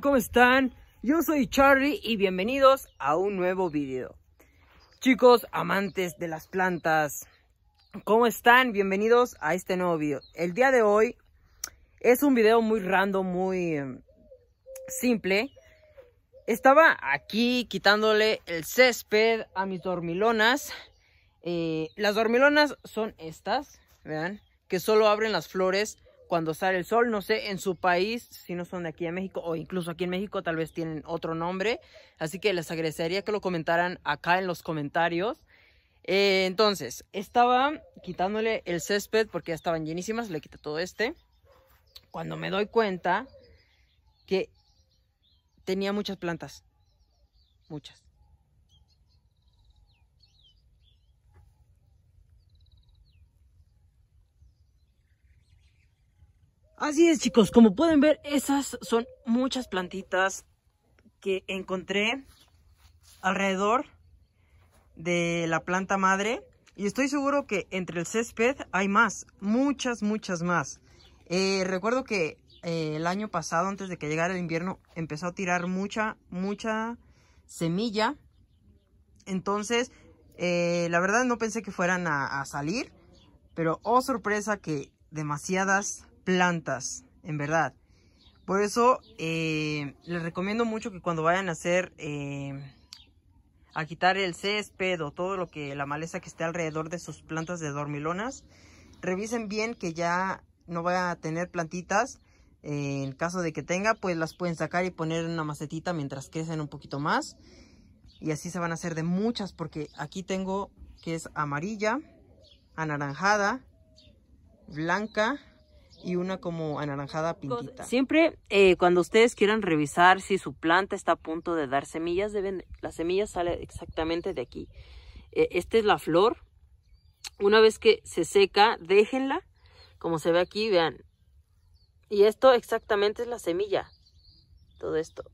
¿cómo están? Yo soy Charlie y bienvenidos a un nuevo video. Chicos, amantes de las plantas, ¿cómo están? Bienvenidos a este nuevo video. El día de hoy es un video muy random, muy em, simple. Estaba aquí quitándole el césped a mis dormilonas. Eh, las dormilonas son estas, vean, que solo abren las flores cuando sale el sol, no sé, en su país, si no son de aquí en México, o incluso aquí en México tal vez tienen otro nombre, así que les agradecería que lo comentaran acá en los comentarios. Eh, entonces, estaba quitándole el césped porque ya estaban llenísimas, le quité todo este, cuando me doy cuenta que tenía muchas plantas, muchas. Así es chicos, como pueden ver, esas son muchas plantitas que encontré alrededor de la planta madre. Y estoy seguro que entre el césped hay más, muchas, muchas más. Eh, recuerdo que eh, el año pasado, antes de que llegara el invierno, empezó a tirar mucha, mucha semilla. Entonces, eh, la verdad no pensé que fueran a salir. Pero, oh sorpresa, que demasiadas plantas, en verdad. Por eso eh, les recomiendo mucho que cuando vayan a hacer, eh, a quitar el césped o todo lo que, la maleza que esté alrededor de sus plantas de dormilonas, revisen bien que ya no vaya a tener plantitas. Eh, en caso de que tenga, pues las pueden sacar y poner en una macetita mientras crecen un poquito más. Y así se van a hacer de muchas porque aquí tengo que es amarilla, anaranjada, blanca, y una como anaranjada pintita. Siempre eh, cuando ustedes quieran revisar si su planta está a punto de dar semillas, deben, las semillas sale exactamente de aquí. Eh, esta es la flor. Una vez que se seca, déjenla, como se ve aquí, vean. Y esto exactamente es la semilla. Todo esto.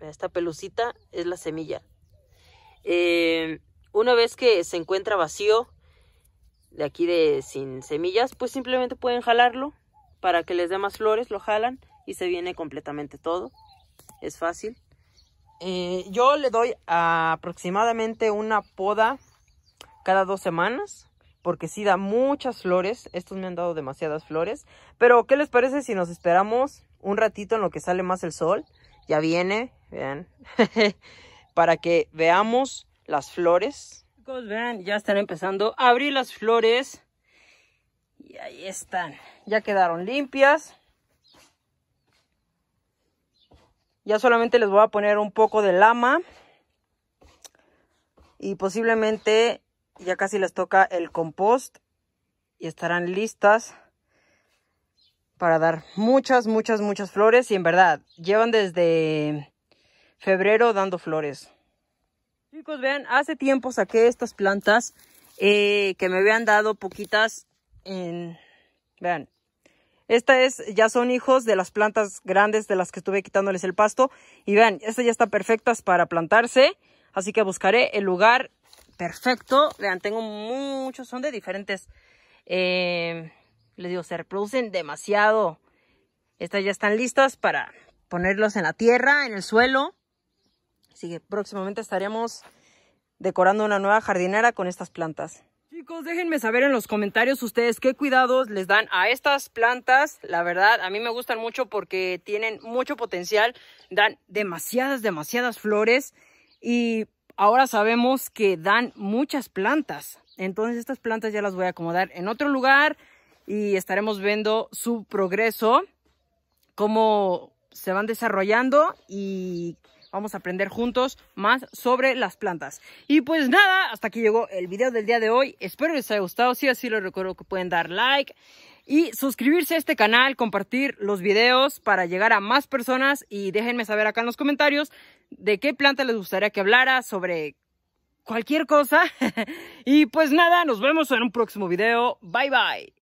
Esta pelucita es la semilla. Eh, una vez que se encuentra vacío, de aquí de sin semillas, pues simplemente pueden jalarlo para que les dé más flores, lo jalan y se viene completamente todo. Es fácil. Eh, yo le doy aproximadamente una poda cada dos semanas porque si da muchas flores. Estos me han dado demasiadas flores. Pero, ¿qué les parece si nos esperamos un ratito en lo que sale más el sol? Ya viene, vean, para que veamos las flores. Vean, ya están empezando a abrir las flores. Y ahí están. Ya quedaron limpias. Ya solamente les voy a poner un poco de lama. Y posiblemente ya casi les toca el compost. Y estarán listas para dar muchas, muchas, muchas flores. Y en verdad, llevan desde febrero dando flores. Chicos, vean, hace tiempo saqué estas plantas eh, que me habían dado poquitas Vean. Esta es, ya son hijos de las plantas grandes de las que estuve quitándoles el pasto. Y vean, estas ya están perfectas para plantarse. Así que buscaré el lugar perfecto. Vean, tengo muchos, son de diferentes... Eh, les digo, se reproducen demasiado. Estas ya están listas para ponerlos en la tierra, en el suelo. Así que próximamente estaremos decorando una nueva jardinera con estas plantas. Chicos, déjenme saber en los comentarios ustedes qué cuidados les dan a estas plantas. La verdad, a mí me gustan mucho porque tienen mucho potencial, dan demasiadas, demasiadas flores y ahora sabemos que dan muchas plantas. Entonces estas plantas ya las voy a acomodar en otro lugar y estaremos viendo su progreso, cómo se van desarrollando y vamos a aprender juntos más sobre las plantas. Y pues nada, hasta aquí llegó el video del día de hoy. Espero que les haya gustado. Si así lo recuerdo que pueden dar like y suscribirse a este canal, compartir los videos para llegar a más personas y déjenme saber acá en los comentarios de qué planta les gustaría que hablara, sobre cualquier cosa. y pues nada, nos vemos en un próximo video. Bye bye.